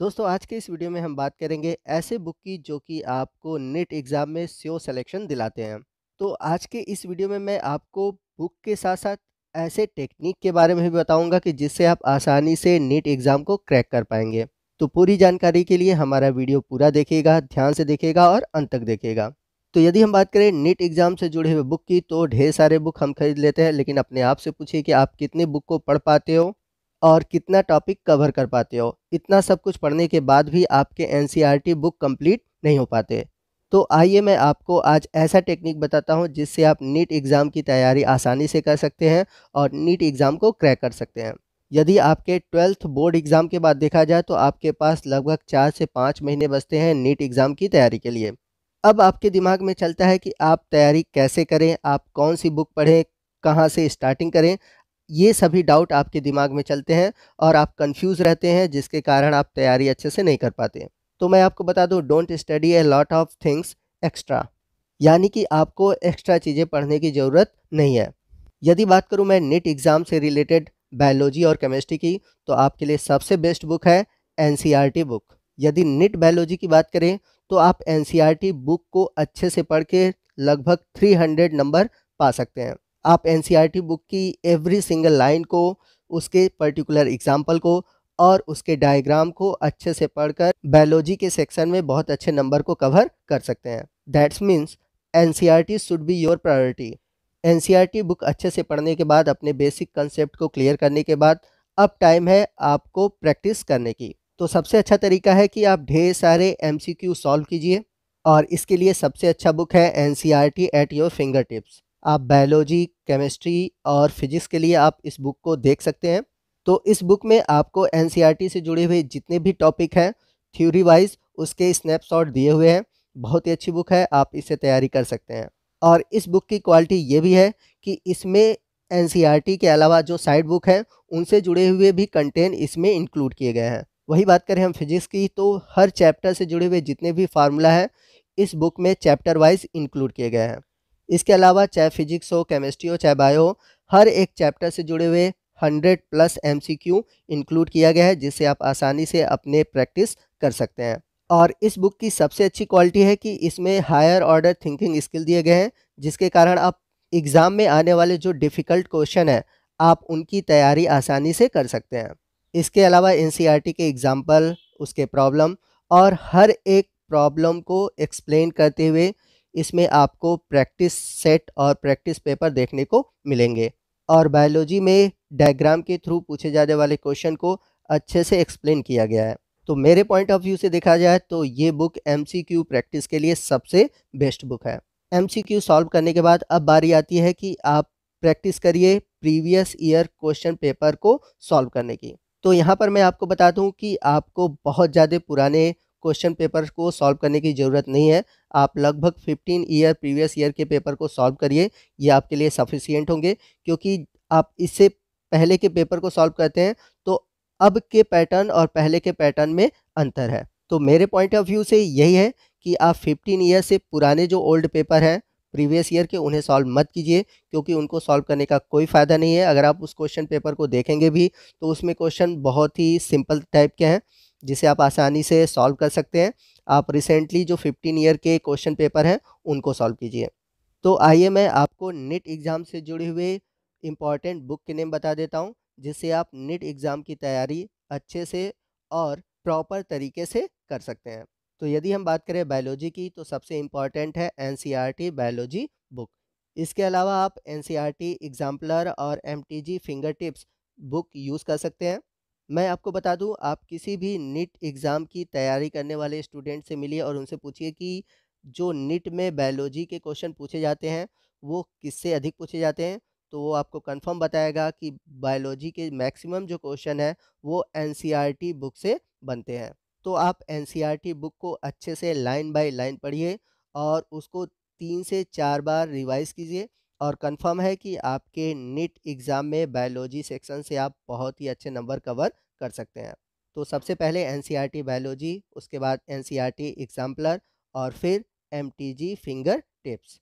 दोस्तों आज के इस वीडियो में हम बात करेंगे ऐसे बुक की जो कि आपको नेट एग्ज़ाम में सीओ सिलेक्शन दिलाते हैं तो आज के इस वीडियो में मैं आपको बुक के साथ साथ ऐसे टेक्निक के बारे में भी बताऊंगा कि जिससे आप आसानी से नेट एग्ज़ाम को क्रैक कर पाएंगे तो पूरी जानकारी के लिए हमारा वीडियो पूरा देखेगा ध्यान से देखेगा और अंत तक देखेगा तो यदि हम बात करें नेट एग्ज़ाम से जुड़े हुए बुक की तो ढेर सारे बुक हम खरीद लेते हैं लेकिन अपने आप से पूछिए कि आप कितने बुक को पढ़ पाते हो और कितना टॉपिक कवर कर पाते हो इतना सब कुछ पढ़ने के बाद भी आपके एन बुक कंप्लीट नहीं हो पाते तो आइए मैं आपको आज ऐसा टेक्निक बताता हूँ जिससे आप नीट एग्ज़ाम की तैयारी आसानी से कर सकते हैं और नीट एग्ज़ाम को क्रैक कर सकते हैं यदि आपके ट्वेल्थ बोर्ड एग्ज़ाम के बाद देखा जाए तो आपके पास लगभग चार से पाँच महीने बचते हैं नीट एग्ज़ाम की तैयारी के लिए अब आपके दिमाग में चलता है कि आप तैयारी कैसे करें आप कौन सी बुक पढ़ें कहाँ से स्टार्टिंग करें ये सभी डाउट आपके दिमाग में चलते हैं और आप कंफ्यूज रहते हैं जिसके कारण आप तैयारी अच्छे से नहीं कर पाते तो मैं आपको बता दूँ don't study a lot of things extra यानी कि आपको एक्स्ट्रा चीज़ें पढ़ने की ज़रूरत नहीं है यदि बात करूँ मैं नीट एग्ज़ाम से रिलेटेड बायोलॉजी और केमिस्ट्री की तो आपके लिए सबसे बेस्ट बुक है एन बुक e यदि नेट बायोलॉजी की बात करें तो आप एन बुक e को अच्छे से पढ़ के लगभग 300 नंबर पा सकते हैं आप एन बुक e की एवरी सिंगल लाइन को उसके पर्टिकुलर एग्जाम्पल को और उसके डायग्राम को अच्छे से पढ़कर बायोलॉजी के सेक्शन में बहुत अच्छे नंबर को कवर कर सकते हैं that's means N should be your priority N book अच्छे से पढ़ने के बाद अपने बेसिक कंसेप्ट को क्लियर करने के बाद अब टाइम है आपको प्रैक्टिस करने की तो सबसे अच्छा तरीका है कि आप ढेर सारे एम सॉल्व कीजिए और इसके लिए सबसे अच्छा बुक है N at your finger tips आप बायोलॉजी केमिस्ट्री और फिजिक्स के लिए आप इस बुक को देख सकते हैं तो इस बुक में आपको एन e से जुड़े हुए जितने भी टॉपिक हैं थ्योरी वाइज उसके स्नैपशॉट दिए हुए हैं बहुत ही अच्छी बुक है आप इसे तैयारी कर सकते हैं और इस बुक की क्वालिटी ये भी है कि इसमें एन e के अलावा जो साइड बुक हैं उनसे जुड़े हुए भी कंटेंट इसमें इंक्लूड किए गए हैं वही बात करें हम फिजिक्स की तो हर चैप्टर से जुड़े हुए जितने भी फार्मूला हैं इस बुक में चैप्टर वाइज इंक्लूड किए गए हैं इसके अलावा चाहे फिजिक्स हो केमिस्ट्री हो चाहे बायो हो हर एक चैप्टर से जुड़े हुए 100 प्लस एम इंक्लूड किया गया है जिससे आप आसानी से अपने प्रैक्टिस कर सकते हैं और इस बुक की सबसे अच्छी क्वालिटी है कि इसमें हायर ऑर्डर थिंकिंग स्किल दिए गए हैं जिसके कारण आप एग्ज़ाम में आने वाले जो डिफ़िकल्ट क्वेश्चन हैं आप उनकी तैयारी आसानी से कर सकते हैं इसके अलावा एन e के एग्ज़ाम्पल उसके प्रॉब्लम और हर एक प्रॉब्लम को एक्सप्लेन करते हुए इसमें आपको प्रैक्टिस सेट और प्रैक्टिस पेपर देखने को मिलेंगे और बायोलॉजी में डायग्राम के थ्रू पूछे जाने वाले क्वेश्चन को अच्छे से एक्सप्लेन किया गया है तो मेरे पॉइंट ऑफ व्यू से देखा जाए तो ये बुक एम प्रैक्टिस के लिए सबसे बेस्ट बुक है एम सॉल्व करने के बाद अब बारी आती है कि आप प्रैक्टिस करिए प्रीवियस ईयर क्वेश्चन पेपर को सॉल्व करने की तो यहाँ पर मैं आपको बता दूँ कि आपको बहुत ज़्यादा पुराने क्वेश्चन पेपर को सॉल्व करने की ज़रूरत नहीं है आप लगभग 15 ईयर प्रीवियस ईयर के पेपर को सॉल्व करिए ये आपके लिए सफिशियंट होंगे क्योंकि आप इससे पहले के पेपर को सॉल्व करते हैं तो अब के पैटर्न और पहले के पैटर्न में अंतर है तो मेरे पॉइंट ऑफ व्यू से यही है कि आप 15 ईयर से पुराने जो ओल्ड पेपर हैं प्रीवियस ईयर के उन्हें सॉल्व मत कीजिए क्योंकि उनको सॉल्व करने का कोई फ़ायदा नहीं है अगर आप उस क्वेश्चन पेपर को देखेंगे भी तो उसमें क्वेश्चन बहुत ही सिंपल टाइप के हैं जिसे आप आसानी से सॉल्व कर सकते हैं आप रिसेंटली जो 15 ईयर के क्वेश्चन पेपर हैं उनको सॉल्व कीजिए तो आइए मैं आपको नेट एग्ज़ाम से जुड़े हुए इम्पॉर्टेंट बुक के नेम बता देता हूँ जिससे आप नेट एग्ज़ाम की तैयारी अच्छे से और प्रॉपर तरीके से कर सकते हैं तो यदि हम बात करें बायोलॉजी की तो सबसे इम्पॉर्टेंट है एन बायोलॉजी बुक इसके अलावा आप एन सी एग्जाम्पलर और M finger tips book use कर सकते हैं मैं आपको बता दूं आप किसी भी नीट एग्ज़ाम की तैयारी करने वाले स्टूडेंट से मिलिए और उनसे पूछिए कि जो नीट में बायोलॉजी के क्वेश्चन पूछे जाते हैं वो किससे अधिक पूछे जाते हैं तो वो आपको कंफर्म बताएगा कि बायोलॉजी के मैक्सिमम जो क्वेश्चन है वो एन बुक से बनते हैं तो आप एन बुक को अच्छे से लाइन बाई लाइन पढ़िए और उसको तीन से चार बार रिवाइज़ कीजिए और कंफर्म है कि आपके नीट एग्ज़ाम में बायोलॉजी सेक्शन से आप बहुत ही अच्छे नंबर कवर कर सकते हैं तो सबसे पहले एन बायोलॉजी उसके बाद एन एग्जाम्पलर और फिर एम फिंगर टिप्स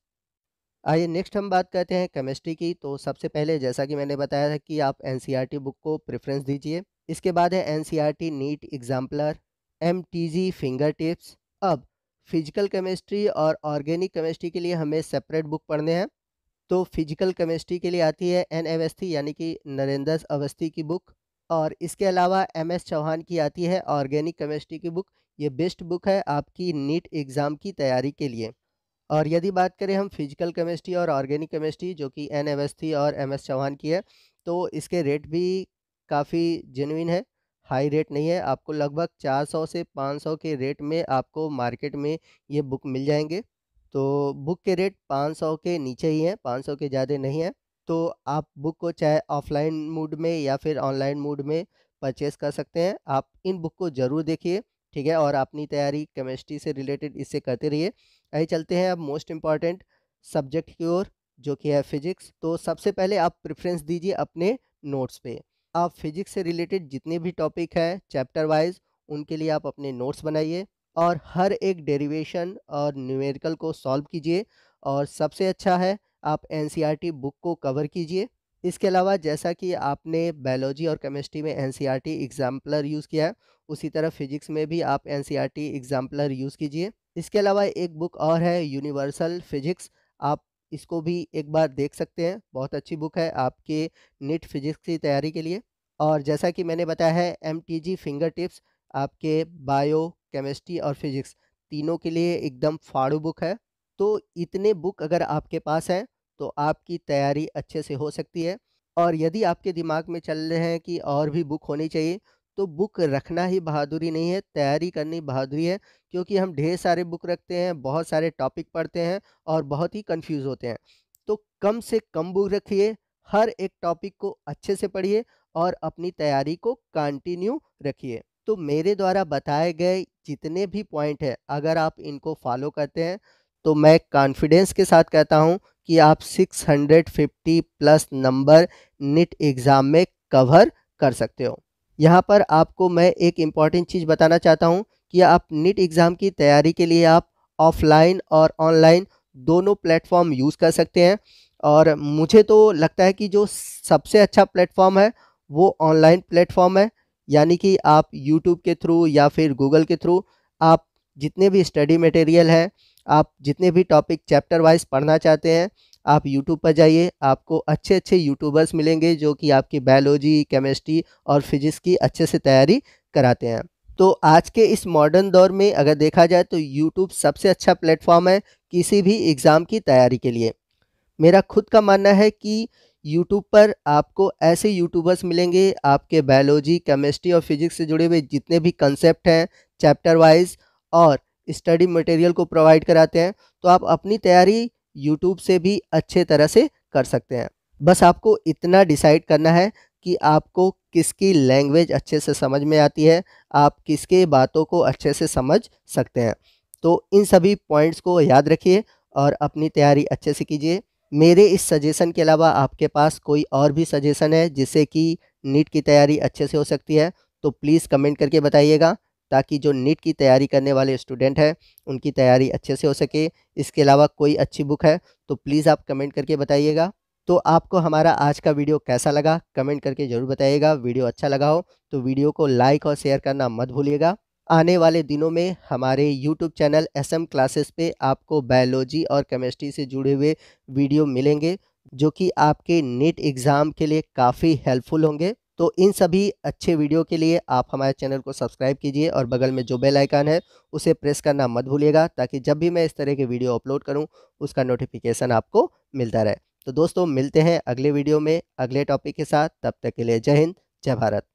आइए नेक्स्ट हम बात करते हैं केमिस्ट्री की तो सबसे पहले जैसा कि मैंने बताया था कि आप एन बुक को प्रेफरेंस दीजिए इसके बाद है N NEET exemplar M finger tips अब फिजिकल केमिस्ट्री और ऑर्गेनिक केमिस्ट्री के लिए हमें सेपरेट बुक पढ़ने हैं तो फिजिकल केमिस्ट्री के लिए आती है एन अवस्थी यानी कि नरेंद्र अवस्थी की बुक और इसके अलावा एम एस चौहान की आती है ऑर्गेनिक केमिस्ट्री की बुक ये बेस्ट बुक है आपकी नीट एग्ज़ाम की तैयारी के लिए और यदि बात करें हम फिजिकल केमिस्ट्री और ऑर्गेनिक केमिस्ट्री जो कि एन अवस्थी और एम एस चौहान की है तो इसके रेट भी काफ़ी जेनविन है हाई रेट नहीं है आपको लगभग 400 से 500 के रेट में आपको मार्केट में ये बुक मिल जाएंगे तो बुक के रेट 500 के नीचे ही हैं 500 के ज़्यादा नहीं हैं तो आप बुक को चाहे ऑफलाइन मूड में या फिर ऑनलाइन मूड में परचेस कर सकते हैं आप इन बुक को ज़रूर देखिए ठीक है और अपनी तैयारी केमिस्ट्री से रिलेटेड इससे करते रहिए आइए चलते हैं अब मोस्ट इम्पॉर्टेंट सब्जेक्ट की ओर जो कि है फिजिक्स तो सबसे पहले आप प्रेफरेंस दीजिए अपने नोट्स पे आप फिजिक्स से रिलेटेड जितने भी टॉपिक हैं चैप्टर वाइज उनके लिए आप अपने नोट्स बनाइए और हर एक डेरिवेशन और न्यूमेरिकल को सॉल्व कीजिए और सबसे अच्छा है आप एन e बुक को कवर कीजिए इसके अलावा जैसा कि आपने बायोलॉजी और केमिस्ट्री में N C e exemplar use किया है उसी तरह फिजिक्स में भी आप N C e exemplar use कीजिए इसके अलावा एक बुक और है यूनिवर्सल फिजिक्स आप इसको भी एक बार देख सकते हैं बहुत अच्छी बुक है आपके नीट फिजिक्स की तैयारी के लिए और जैसा कि मैंने बताया है M T G finger tips आपके बायो केमिस्ट्री और फिजिक्स तीनों के लिए एकदम फाड़ू बुक है तो इतने बुक अगर आपके पास हैं तो आपकी तैयारी अच्छे से हो सकती है और यदि आपके दिमाग में चल रहे हैं कि और भी बुक होनी चाहिए तो बुक रखना ही बहादुरी नहीं है तैयारी करनी बहादुरी है क्योंकि हम ढेर सारे बुक रखते हैं बहुत सारे टॉपिक पढ़ते हैं और बहुत ही कन्फ्यूज़ होते हैं तो कम से कम बुक रखिए हर एक टॉपिक को अच्छे से पढ़िए और अपनी तैयारी को कंटिन्यू रखिए तो मेरे द्वारा बताए गए जितने भी पॉइंट हैं अगर आप इनको फॉलो करते हैं तो मैं कॉन्फिडेंस के साथ कहता हूँ कि आप 650 प्लस नंबर निट एग्ज़ाम में कवर कर सकते हो यहाँ पर आपको मैं एक इम्पॉर्टेंट चीज़ बताना चाहता हूँ कि आप निट एग्ज़ाम की तैयारी के लिए आप ऑफलाइन और ऑनलाइन दोनों प्लेटफॉर्म यूज़ कर सकते हैं और मुझे तो लगता है कि जो सबसे अच्छा प्लेटफॉर्म है वो ऑनलाइन प्लेटफॉर्म है यानी कि आप यूट्यूब के थ्रू या फिर गूगल के थ्रू आप जितने भी स्टडी मटेरियल है आप जितने भी टॉपिक चैप्टर वाइज पढ़ना चाहते हैं आप यूट्यूब पर जाइए आपको अच्छे अच्छे यूट्यूबर्स मिलेंगे जो कि आपकी बायोलॉजी केमिस्ट्री और फिजिक्स की अच्छे से तैयारी कराते हैं तो आज के इस मॉडर्न दौर में अगर देखा जाए तो यूट्यूब सबसे अच्छा प्लेटफॉर्म है किसी भी एग्ज़ाम की तैयारी के लिए मेरा खुद का मानना है कि यूट्यूब पर आपको ऐसे यूट्यूबर्स मिलेंगे आपके बायोलॉजी केमिस्ट्री और फिजिक्स से जुड़े हुए जितने भी कंसेप्ट हैं चैप्टर वाइज और स्टडी मटेरियल को प्रोवाइड कराते हैं तो आप अपनी तैयारी यूट्यूब से भी अच्छे तरह से कर सकते हैं बस आपको इतना डिसाइड करना है कि आपको किसकी लैंग्वेज अच्छे से समझ में आती है आप किसके बातों को अच्छे से समझ सकते हैं तो इन सभी पॉइंट्स को याद रखिए और अपनी तैयारी अच्छे से कीजिए मेरे इस सजेशन के अलावा आपके पास कोई और भी सजेशन है जिससे कि नीट की तैयारी अच्छे से हो सकती है तो प्लीज़ कमेंट करके बताइएगा ताकि जो नीट की तैयारी करने वाले स्टूडेंट हैं उनकी तैयारी अच्छे से हो सके इसके अलावा कोई अच्छी बुक है तो प्लीज़ आप कमेंट करके बताइएगा तो आपको हमारा आज का वीडियो कैसा लगा कमेंट करके ज़रूर बताइएगा वीडियो अच्छा लगा हो तो वीडियो को लाइक और शेयर करना मत भूलिएगा आने वाले दिनों में हमारे YouTube channel S M classes पे आपको बायोलॉजी और केमिस्ट्री से जुड़े हुए वीडियो मिलेंगे जो कि आपके नेट एग्ज़ाम के लिए काफ़ी हेल्पफुल होंगे तो इन सभी अच्छे वीडियो के लिए आप हमारे चैनल को सब्सक्राइब कीजिए और बगल में जो बेल आइकन है उसे प्रेस करना मत भूलिएगा ताकि जब भी मैं इस तरह के वीडियो अपलोड करूँ उसका नोटिफिकेशन आपको मिलता रहे तो दोस्तों मिलते हैं अगले वीडियो में अगले टॉपिक के साथ तब तक के लिए जय हिंद जय भारत